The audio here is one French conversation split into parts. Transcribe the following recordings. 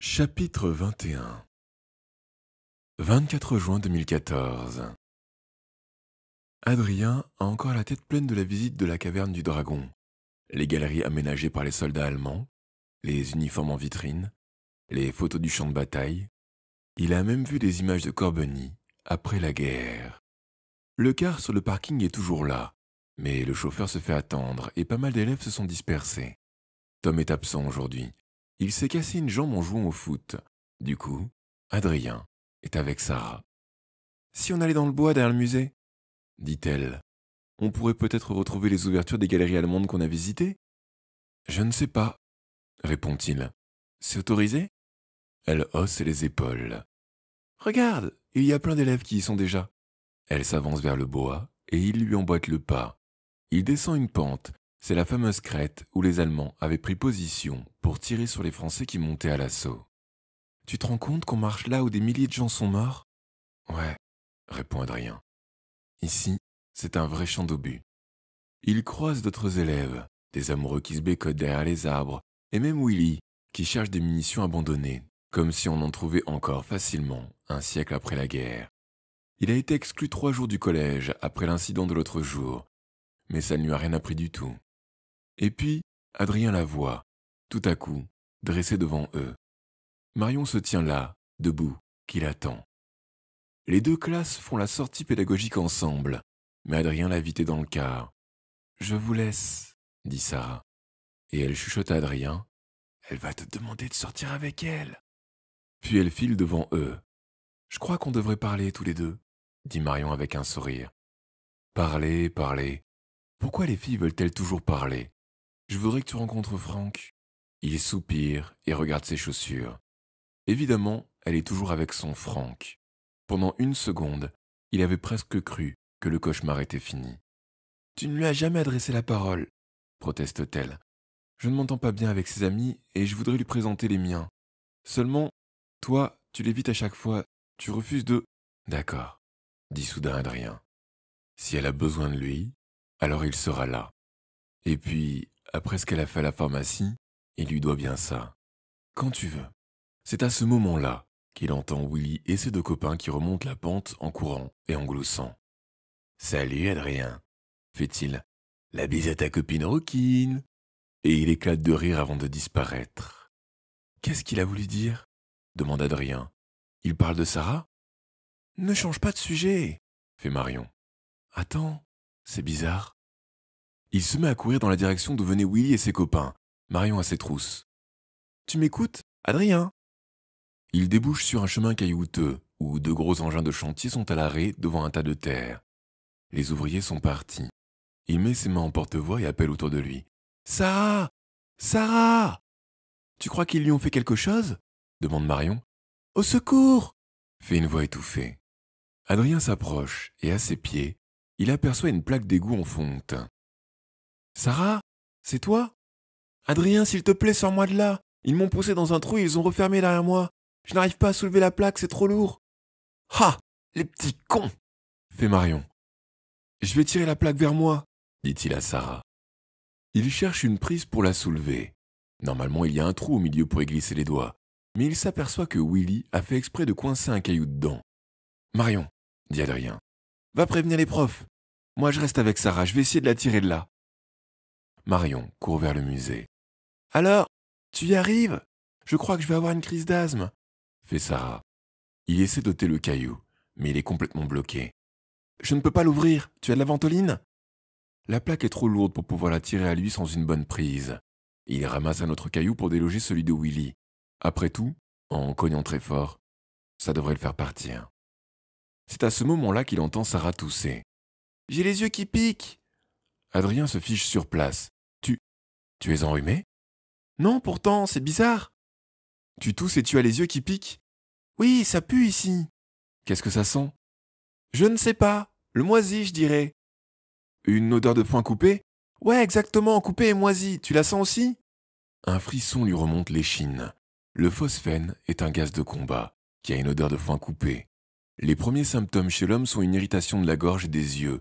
Chapitre 21 24 juin 2014 Adrien a encore la tête pleine de la visite de la caverne du dragon, les galeries aménagées par les soldats allemands, les uniformes en vitrine, les photos du champ de bataille. Il a même vu des images de Corbeny après la guerre. Le car sur le parking est toujours là, mais le chauffeur se fait attendre et pas mal d'élèves se sont dispersés. Tom est absent aujourd'hui il s'est cassé une jambe en jouant au foot. Du coup, Adrien est avec Sarah. Si on allait dans le bois derrière le musée dit-elle. On pourrait peut-être retrouver les ouvertures des galeries allemandes qu'on a visitées Je ne sais pas, répond-il. C'est autorisé Elle hausse les épaules. Regarde, il y a plein d'élèves qui y sont déjà. Elle s'avance vers le bois et il lui emboîte le pas. Il descend une pente c'est la fameuse crête où les Allemands avaient pris position pour tirer sur les Français qui montaient à l'assaut. Tu te rends compte qu'on marche là où des milliers de gens sont morts Ouais, répond Adrien. Ici, c'est un vrai champ d'obus. Il croise d'autres élèves, des amoureux qui se bécotent derrière les arbres, et même Willy, qui cherche des munitions abandonnées, comme si on en trouvait encore facilement un siècle après la guerre. Il a été exclu trois jours du collège après l'incident de l'autre jour, mais ça ne lui a rien appris du tout. Et puis, Adrien la voit, tout à coup, dressée devant eux. Marion se tient là, debout, qui l'attend. Les deux classes font la sortie pédagogique ensemble, mais Adrien l'a dans le car. Je vous laisse, dit Sarah. Et elle chuchote à Adrien. Elle va te demander de sortir avec elle. Puis elle file devant eux. Je crois qu'on devrait parler tous les deux, dit Marion avec un sourire. Parler, parler. Pourquoi les filles veulent-elles toujours parler je voudrais que tu rencontres Franck. Il soupire et regarde ses chaussures. Évidemment, elle est toujours avec son Franck. Pendant une seconde, il avait presque cru que le cauchemar était fini. Tu ne lui as jamais adressé la parole, proteste-t-elle. Je ne m'entends pas bien avec ses amis et je voudrais lui présenter les miens. Seulement, toi, tu l'évites à chaque fois, tu refuses de. D'accord, dit soudain Adrien. Si elle a besoin de lui, alors il sera là. Et puis, après ce qu'elle a fait à la pharmacie, il lui doit bien ça. Quand tu veux. C'est à ce moment-là qu'il entend Willy et ses deux copains qui remontent la pente en courant et en gloussant. Salut Adrien, fait-il. La bise à ta copine Roquine. Et il éclate de rire avant de disparaître. Qu'est-ce qu'il a voulu dire demande Adrien. Il parle de Sarah Ne change pas de sujet, fait Marion. Attends, c'est bizarre. Il se met à courir dans la direction d'où venaient Willy et ses copains, Marion à ses trousses. Tu m'écoutes, Adrien Il débouche sur un chemin caillouteux, où deux gros engins de chantier sont à l'arrêt devant un tas de terre. Les ouvriers sont partis. Il met ses mains en porte-voix et appelle autour de lui. Sarah Sarah Tu crois qu'ils lui ont fait quelque chose demande Marion. Au secours fait une voix étouffée. Adrien s'approche et à ses pieds, il aperçoit une plaque d'égout en fonte. Sarah C'est toi Adrien, s'il te plaît, sors-moi de là Ils m'ont poussé dans un trou et ils ont refermé derrière moi. Je n'arrive pas à soulever la plaque, c'est trop lourd. Ah Les petits cons fait Marion. Je vais tirer la plaque vers moi, dit-il à Sarah. Il cherche une prise pour la soulever. Normalement, il y a un trou au milieu pour y glisser les doigts, mais il s'aperçoit que Willy a fait exprès de coincer un caillou dedans. Marion, dit Adrien, va prévenir les profs. Moi, je reste avec Sarah, je vais essayer de la tirer de là. Marion court vers le musée. Alors, tu y arrives Je crois que je vais avoir une crise d'asthme, fait Sarah. Il essaie d'ôter le caillou, mais il est complètement bloqué. Je ne peux pas l'ouvrir, tu as de la ventoline La plaque est trop lourde pour pouvoir la tirer à lui sans une bonne prise. Il ramasse un autre caillou pour déloger celui de Willy. Après tout, en cognant très fort, ça devrait le faire partir. C'est à ce moment-là qu'il entend Sarah tousser. J'ai les yeux qui piquent Adrien se fiche sur place. Tu es enrhumé Non, pourtant, c'est bizarre. Tu tousses et tu as les yeux qui piquent. Oui, ça pue ici. Qu'est-ce que ça sent Je ne sais pas. Le moisi, je dirais. Une odeur de foin coupé Ouais, exactement, coupé et moisi. Tu la sens aussi Un frisson lui remonte l'échine. Le phosphène est un gaz de combat qui a une odeur de foin coupé. Les premiers symptômes chez l'homme sont une irritation de la gorge et des yeux.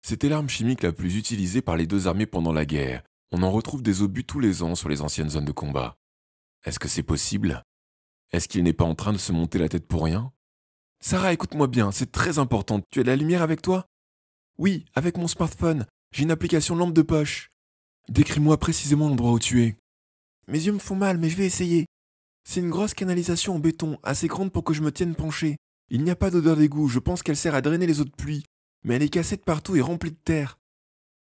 C'était l'arme chimique la plus utilisée par les deux armées pendant la guerre, on en retrouve des obus tous les ans sur les anciennes zones de combat. Est-ce que c'est possible Est-ce qu'il n'est pas en train de se monter la tête pour rien Sarah, écoute-moi bien, c'est très important. Tu as de la lumière avec toi Oui, avec mon smartphone. J'ai une application lampe de poche. Décris-moi précisément l'endroit où tu es. Mes yeux me font mal, mais je vais essayer. C'est une grosse canalisation en béton, assez grande pour que je me tienne penché. Il n'y a pas d'odeur d'égout, je pense qu'elle sert à drainer les eaux de pluie. Mais elle est cassée de partout et remplie de terre.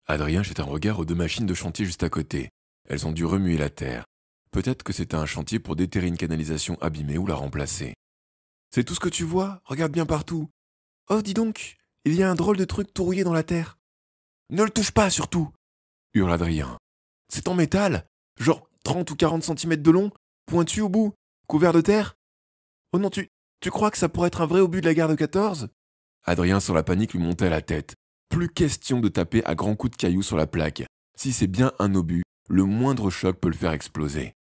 Adrien jette un regard aux deux machines de chantier juste à côté. Elles ont dû remuer la terre. Peut-être que c'était un chantier pour déterrer une canalisation abîmée ou la remplacer. C'est tout ce que tu vois, regarde bien partout. Oh, dis donc, il y a un drôle de truc tout dans la terre. Ne le touche pas, surtout hurle Adrien. C'est en métal, genre 30 ou 40 cm de long, pointu au bout, couvert de terre. Oh non, tu, tu crois que ça pourrait être un vrai obus de la gare de 14 Adrien, sur la panique, lui montait à la tête. Plus question de taper à grands coups de cailloux sur la plaque. Si c'est bien un obus, le moindre choc peut le faire exploser.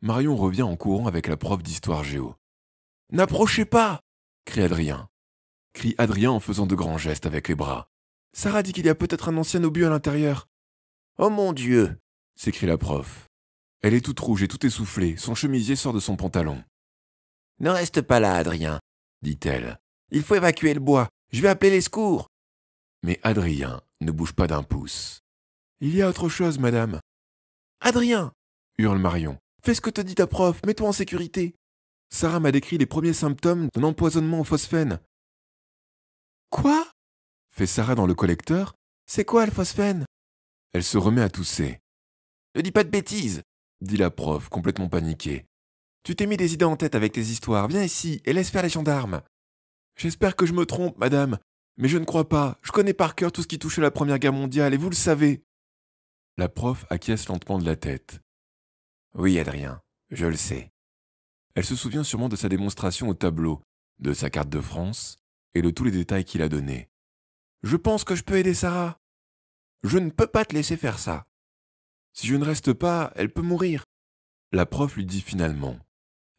Marion revient en courant avec la prof d'histoire géo. N'approchez pas crie Adrien. Crie Adrien en faisant de grands gestes avec les bras. Sarah dit qu'il y a peut-être un ancien obus à l'intérieur. Oh mon Dieu s'écrie la prof. Elle est toute rouge et tout essoufflée, son chemisier sort de son pantalon. Ne reste pas là, Adrien, dit-elle. Il faut évacuer le bois, je vais appeler les secours mais Adrien ne bouge pas d'un pouce. Il y a autre chose, madame. Adrien hurle Marion. Fais ce que te dit ta prof, mets-toi en sécurité. Sarah m'a décrit les premiers symptômes d'un empoisonnement au phosphène. Quoi fait Sarah dans le collecteur. C'est quoi le phosphène Elle se remet à tousser. Ne dis pas de bêtises dit la prof, complètement paniquée. Tu t'es mis des idées en tête avec tes histoires, viens ici et laisse faire les gendarmes. J'espère que je me trompe, madame, mais je ne crois pas, je connais par cœur tout ce qui touche à la Première Guerre mondiale, et vous le savez. La prof acquiesce lentement de la tête. Oui, Adrien, je le sais. Elle se souvient sûrement de sa démonstration au tableau, de sa carte de France, et de tous les détails qu'il a donnés. Je pense que je peux aider Sarah. Je ne peux pas te laisser faire ça. Si je ne reste pas, elle peut mourir. La prof lui dit finalement.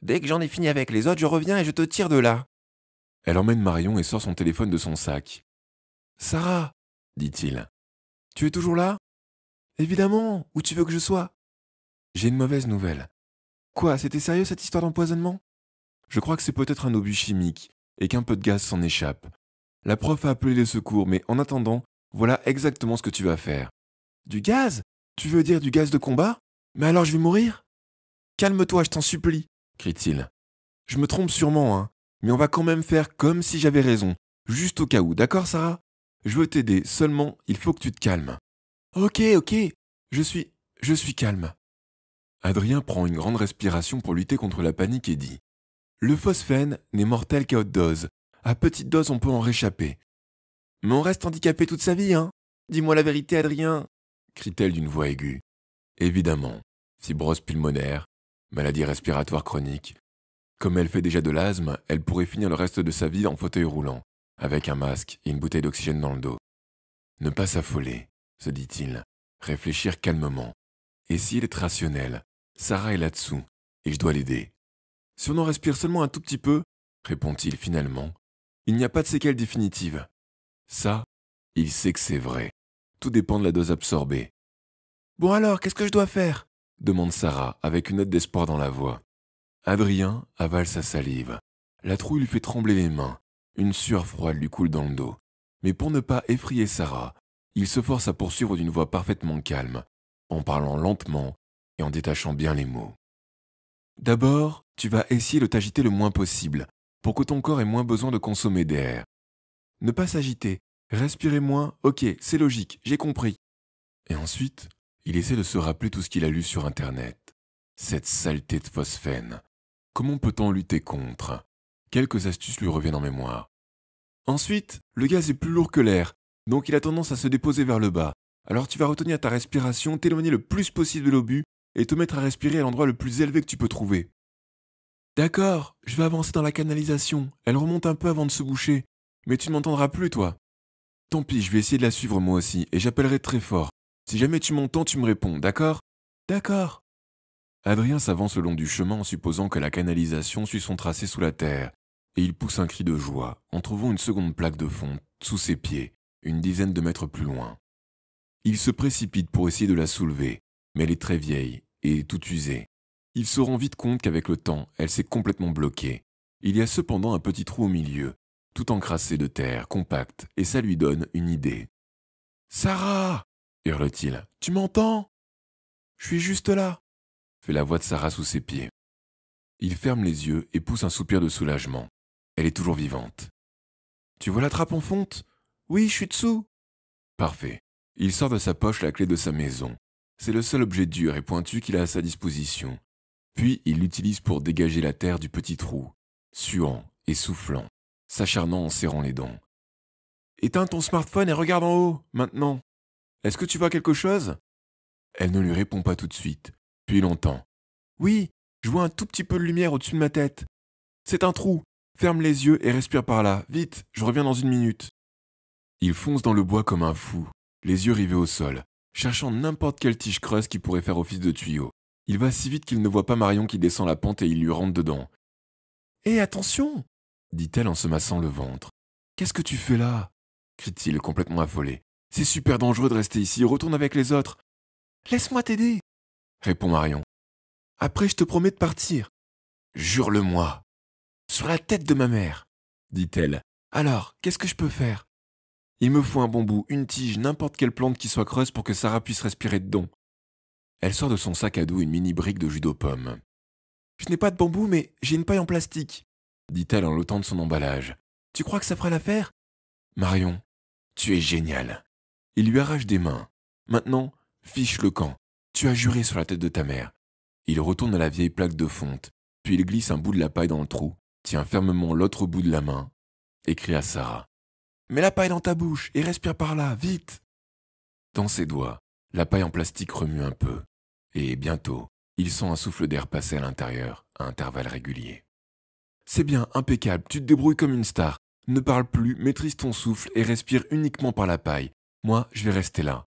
Dès que j'en ai fini avec les autres, je reviens et je te tire de là. Elle emmène Marion et sort son téléphone de son sac. Sarah, dit-il, tu es toujours là Évidemment, où tu veux que je sois J'ai une mauvaise nouvelle. Quoi, c'était sérieux cette histoire d'empoisonnement Je crois que c'est peut-être un obus chimique et qu'un peu de gaz s'en échappe. La prof a appelé les secours, mais en attendant, voilà exactement ce que tu vas faire. Du gaz Tu veux dire du gaz de combat Mais alors je vais mourir Calme-toi, je t'en supplie, crie-t-il. Je me trompe sûrement, hein. Mais on va quand même faire comme si j'avais raison, juste au cas où, d'accord Sarah Je veux t'aider, seulement il faut que tu te calmes. Ok, ok, je suis... je suis calme. Adrien prend une grande respiration pour lutter contre la panique et dit Le phosphène n'est mortel qu'à haute dose. À petite dose, on peut en réchapper. Mais on reste handicapé toute sa vie, hein Dis-moi la vérité, Adrien crie-t-elle d'une voix aiguë. Évidemment, fibrose pulmonaire, maladie respiratoire chronique, comme elle fait déjà de l'asthme, elle pourrait finir le reste de sa vie en fauteuil roulant, avec un masque et une bouteille d'oxygène dans le dos. Ne pas s'affoler, se dit-il, réfléchir calmement. Et s'il est rationnel, Sarah est là-dessous, et je dois l'aider. Si on en respire seulement un tout petit peu, répond-il finalement, il n'y a pas de séquelles définitives. Ça, il sait que c'est vrai. Tout dépend de la dose absorbée. Bon alors, qu'est-ce que je dois faire demande Sarah avec une note d'espoir dans la voix. Adrien avale sa salive. La trouille lui fait trembler les mains. Une sueur froide lui coule dans le dos. Mais pour ne pas effrayer Sarah, il se force à poursuivre d'une voix parfaitement calme, en parlant lentement et en détachant bien les mots. D'abord, tu vas essayer de t'agiter le moins possible, pour que ton corps ait moins besoin de consommer d'air. Ne pas s'agiter, respirer moins, ok, c'est logique, j'ai compris. Et ensuite, il essaie de se rappeler tout ce qu'il a lu sur Internet. Cette saleté de phosphène, Comment peut-on lutter contre Quelques astuces lui reviennent en mémoire. Ensuite, le gaz est plus lourd que l'air, donc il a tendance à se déposer vers le bas. Alors tu vas retenir ta respiration, t'éloigner le plus possible de l'obus et te mettre à respirer à l'endroit le plus élevé que tu peux trouver. D'accord, je vais avancer dans la canalisation, elle remonte un peu avant de se boucher, mais tu ne m'entendras plus toi. Tant pis, je vais essayer de la suivre moi aussi, et j'appellerai très fort. Si jamais tu m'entends, tu me réponds, d'accord D'accord. Adrien s'avance le long du chemin en supposant que la canalisation suit son tracé sous la terre, et il pousse un cri de joie en trouvant une seconde plaque de fond sous ses pieds, une dizaine de mètres plus loin. Il se précipite pour essayer de la soulever, mais elle est très vieille et toute usée. Il se rend vite compte qu'avec le temps, elle s'est complètement bloquée. Il y a cependant un petit trou au milieu, tout encrassé de terre, compacte, et ça lui donne une idée. Sarah hurle-t-il, tu m'entends Je suis juste là fait la voix de Sarah sous ses pieds. Il ferme les yeux et pousse un soupir de soulagement. Elle est toujours vivante. Tu vois la trappe en fonte Oui, je suis dessous. Parfait. Il sort de sa poche la clé de sa maison. C'est le seul objet dur et pointu qu'il a à sa disposition. Puis il l'utilise pour dégager la terre du petit trou, suant et soufflant, s'acharnant en serrant les dents. Éteins ton smartphone et regarde en haut, maintenant. Est-ce que tu vois quelque chose Elle ne lui répond pas tout de suite, depuis longtemps. Oui, je vois un tout petit peu de lumière au-dessus de ma tête. C'est un trou. Ferme les yeux et respire par là. Vite, je reviens dans une minute. Il fonce dans le bois comme un fou, les yeux rivés au sol, cherchant n'importe quelle tige creuse qui pourrait faire office de tuyau. Il va si vite qu'il ne voit pas Marion qui descend la pente et il lui rentre dedans. Hé, eh, attention dit-elle en se massant le ventre. Qu'est-ce que tu fais là crie-t-il complètement affolé. C'est super dangereux de rester ici, retourne avec les autres. Laisse-moi t'aider répond Marion. Après, je te promets de partir. Jure-le-moi. Sur la tête de ma mère, dit-elle. Alors, qu'est-ce que je peux faire Il me faut un bambou, une tige, n'importe quelle plante qui soit creuse pour que Sarah puisse respirer dedans. Elle sort de son sac à dos une mini brique de jus de pomme. « Je n'ai pas de bambou, mais j'ai une paille en plastique, dit-elle en l'ôtant de son emballage. Tu crois que ça fera l'affaire Marion, tu es génial. Il lui arrache des mains. Maintenant, fiche le camp. Tu as juré sur la tête de ta mère. Il retourne à la vieille plaque de fonte, puis il glisse un bout de la paille dans le trou, tient fermement l'autre bout de la main, et crie à Sarah. Mets la paille dans ta bouche et respire par là, vite. Dans ses doigts, la paille en plastique remue un peu, et bientôt, il sent un souffle d'air passer à l'intérieur, à intervalles réguliers. C'est bien, impeccable, tu te débrouilles comme une star. Ne parle plus, maîtrise ton souffle et respire uniquement par la paille. Moi, je vais rester là.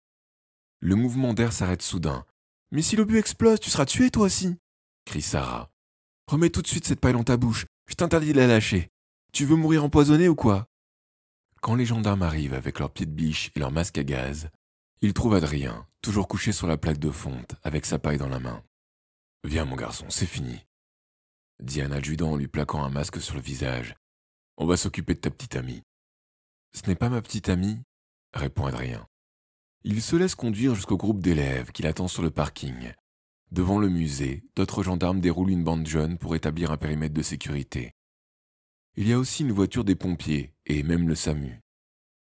Le mouvement d'air s'arrête soudain, mais si l'obus explose, tu seras tué toi aussi crie Sarah. Remets tout de suite cette paille dans ta bouche, je t'interdis de la lâcher. Tu veux mourir empoisonné ou quoi Quand les gendarmes arrivent avec leurs pieds de biche et leurs masques à gaz, ils trouvent Adrien, toujours couché sur la plaque de fonte, avec sa paille dans la main. Viens mon garçon, c'est fini, dit un adjudant en lui plaquant un masque sur le visage. On va s'occuper de ta petite amie. Ce n'est pas ma petite amie, répond Adrien. Il se laisse conduire jusqu'au groupe d'élèves qui l'attend sur le parking. Devant le musée, d'autres gendarmes déroulent une bande jaune pour établir un périmètre de sécurité. Il y a aussi une voiture des pompiers et même le SAMU.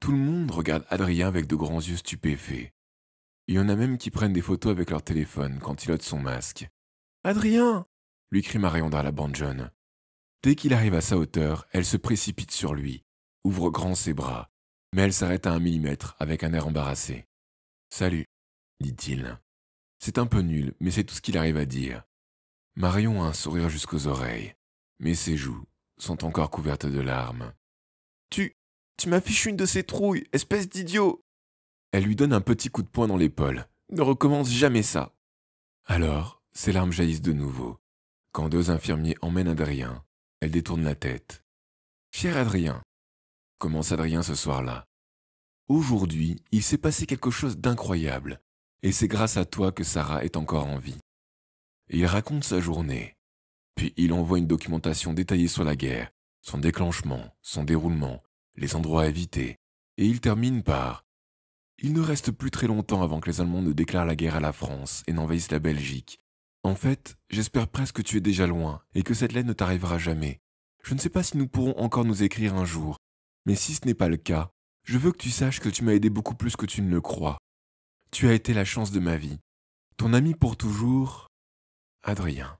Tout le monde regarde Adrien avec de grands yeux stupéfaits. Il y en a même qui prennent des photos avec leur téléphone quand il ôte son masque. Adrien lui crie Marion dans la bande jaune. Dès qu'il arrive à sa hauteur, elle se précipite sur lui, ouvre grand ses bras, mais elle s'arrête à un millimètre avec un air embarrassé. Salut, dit-il. C'est un peu nul, mais c'est tout ce qu'il arrive à dire. Marion a un sourire jusqu'aux oreilles, mais ses joues sont encore couvertes de larmes. Tu. tu m'affiches une de ces trouilles, espèce d'idiot Elle lui donne un petit coup de poing dans l'épaule. Ne recommence jamais ça Alors, ses larmes jaillissent de nouveau. Quand deux infirmiers emmènent Adrien, elle détourne la tête. Cher Adrien Commence Adrien ce soir-là. Aujourd'hui, il s'est passé quelque chose d'incroyable, et c'est grâce à toi que Sarah est encore en vie. il raconte sa journée. Puis il envoie une documentation détaillée sur la guerre, son déclenchement, son déroulement, les endroits à éviter, et il termine par Il ne reste plus très longtemps avant que les Allemands ne déclarent la guerre à la France et n'envahissent la Belgique. En fait, j'espère presque que tu es déjà loin et que cette lettre ne t'arrivera jamais. Je ne sais pas si nous pourrons encore nous écrire un jour, mais si ce n'est pas le cas, je veux que tu saches que tu m'as aidé beaucoup plus que tu ne le crois. Tu as été la chance de ma vie. Ton ami pour toujours, Adrien.